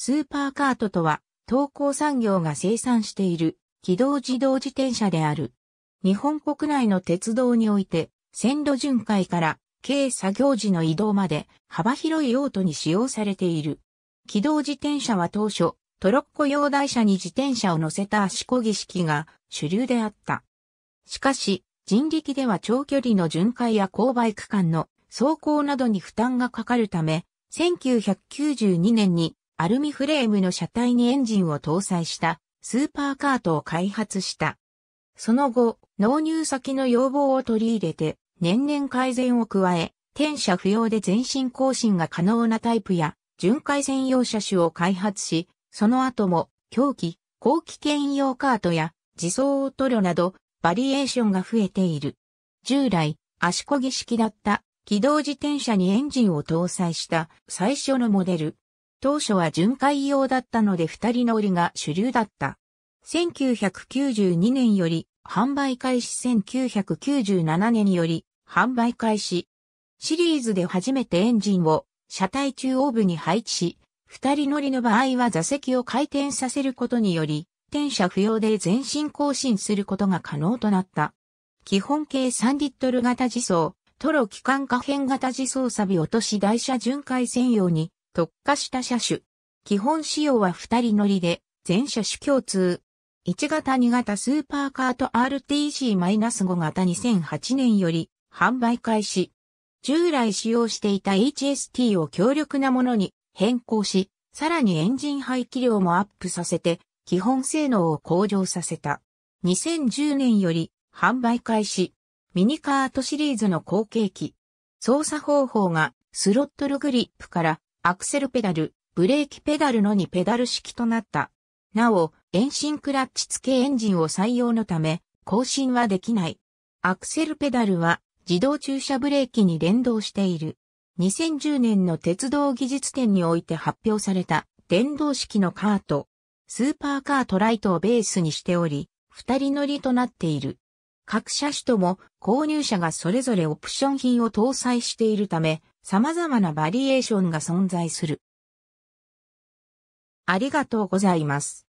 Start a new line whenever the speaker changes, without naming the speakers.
スーパーカートとは、東工産業が生産している軌道自動自転車である。日本国内の鉄道において、線路巡回から軽作業時の移動まで幅広い用途に使用されている。軌道自転車は当初、トロッコ用台車に自転車を乗せた足こぎ式が主流であった。しかし、人力では長距離の巡回や勾配区間の走行などに負担がかかるため、1992年にアルミフレームの車体にエンジンを搭載したスーパーカートを開発した。その後、納入先の要望を取り入れて、年々改善を加え、転車不要で全身更新が可能なタイプや、巡回専用車種を開発し、その後も、狂気、後期兼用カートや、自走オートロなど、バリエーションが増えている。従来、足こぎ式だった、軌道自転車にエンジンを搭載した最初のモデル、当初は巡回用だったので二人乗りが主流だった。1992年より販売開始1997年より販売開始。シリーズで初めてエンジンを車体中央部に配置し、二人乗りの場合は座席を回転させることにより、転車不要で全身更新することが可能となった。基本形3リットル型自走、トロ機関可変型自走サビ落とし台車巡回専用に特化した車種。基本仕様は2人乗りで、全車種共通。1型2型スーパーカート RTC-5 型2008年より販売開始。従来使用していた HST を強力なものに変更し、さらにエンジン排気量もアップさせて、基本性能を向上させた。2010年より販売開始。ミニカートシリーズの後継機。操作方法がスロットルグリップからアクセルペダル、ブレーキペダルの2ペダル式となった。なお、遠心クラッチ付けエンジンを採用のため、更新はできない。アクセルペダルは自動駐車ブレーキに連動している。2010年の鉄道技術展において発表された電動式のカート、スーパーカートライトをベースにしており、二人乗りとなっている。各車種とも購入者がそれぞれオプション品を搭載しているため、様々なバリエーションが存在する。ありがとうございます。